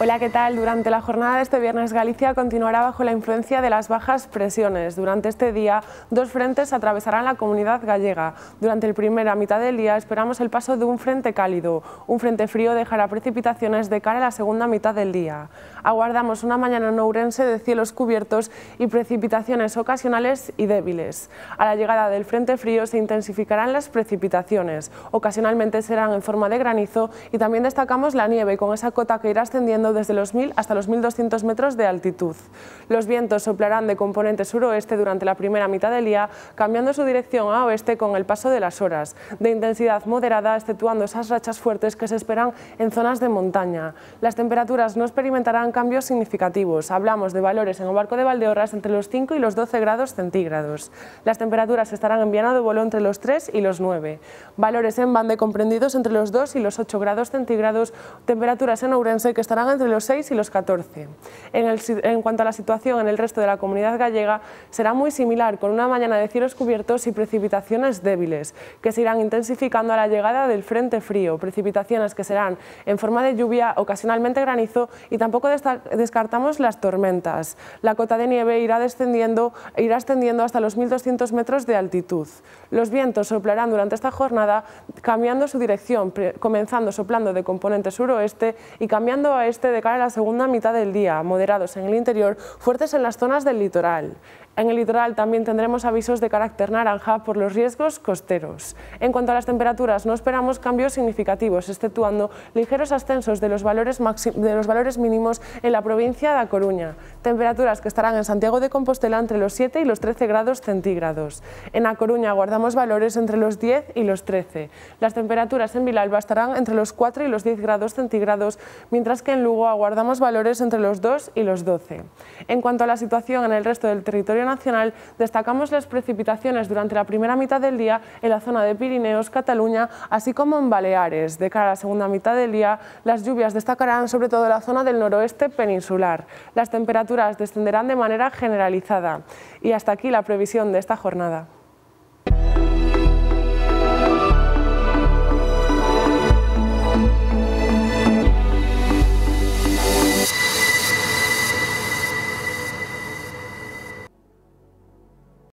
Hola, ¿qué tal? Durante la jornada de este viernes Galicia continuará bajo la influencia de las bajas presiones. Durante este día, dos frentes atravesarán la comunidad gallega. Durante el primera mitad del día esperamos el paso de un frente cálido. Un frente frío dejará precipitaciones de cara a la segunda mitad del día. Aguardamos una mañana nourense de cielos cubiertos y precipitaciones ocasionales y débiles. A la llegada del frente frío se intensificarán las precipitaciones. Ocasionalmente serán en forma de granizo y también destacamos la nieve con esa cota que irá ascendiendo desde los 1.000 hasta los 1.200 metros de altitud. Los vientos soplarán de componente suroeste durante la primera mitad del día, cambiando su dirección a oeste con el paso de las horas, de intensidad moderada, exceptuando esas rachas fuertes que se esperan en zonas de montaña. Las temperaturas no experimentarán cambios significativos. Hablamos de valores en el barco de Valdeorras entre los 5 y los 12 grados centígrados. Las temperaturas estarán en Viana de Bolo entre los 3 y los 9. Valores en Bande comprendidos entre los 2 y los 8 grados centígrados. Temperaturas en Ourense que estarán en de los 6 y los 14. En, cuanto a la situación en el resto de la comunidad gallega, será muy similar, con una mañana de cielos cubiertos y precipitaciones débiles, que se irán intensificando a la llegada del frente frío, precipitaciones que serán en forma de lluvia, ocasionalmente granizo y tampoco descartamos las tormentas. La cota de nieve irá descendiendo, irá ascendiendo hasta los 1.200 metros de altitud. Los vientos soplarán durante esta jornada cambiando su dirección, comenzando soplando de componente suroeste y cambiando a este de cara a la segunda mitad del día, moderados en el interior, fuertes en las zonas del litoral. En el litoral también tendremos avisos de carácter naranja por los riesgos costeros. En cuanto a las temperaturas, no esperamos cambios significativos, exceptuando ligeros ascensos de los valores, de los valores mínimos en la provincia de A Coruña. Temperaturas que estarán en Santiago de Compostela entre los 7 y los 13 grados centígrados. En A Coruña guardamos valores entre los 10 y los 13. Las temperaturas en Vilalba estarán entre los 4 y los 10 grados centígrados, mientras que en Lugo aguardamos valores entre los 2 y los 12. En cuanto a la situación en el resto del territorio nacional destacamos las precipitaciones durante la primera mitad del día en la zona de Pirineos, Cataluña, así como en Baleares. De cara a la segunda mitad del día, las lluvias destacarán sobre todo la zona del noroeste peninsular. Las temperaturas descenderán de manera generalizada. Y hasta aquí la previsión de esta jornada.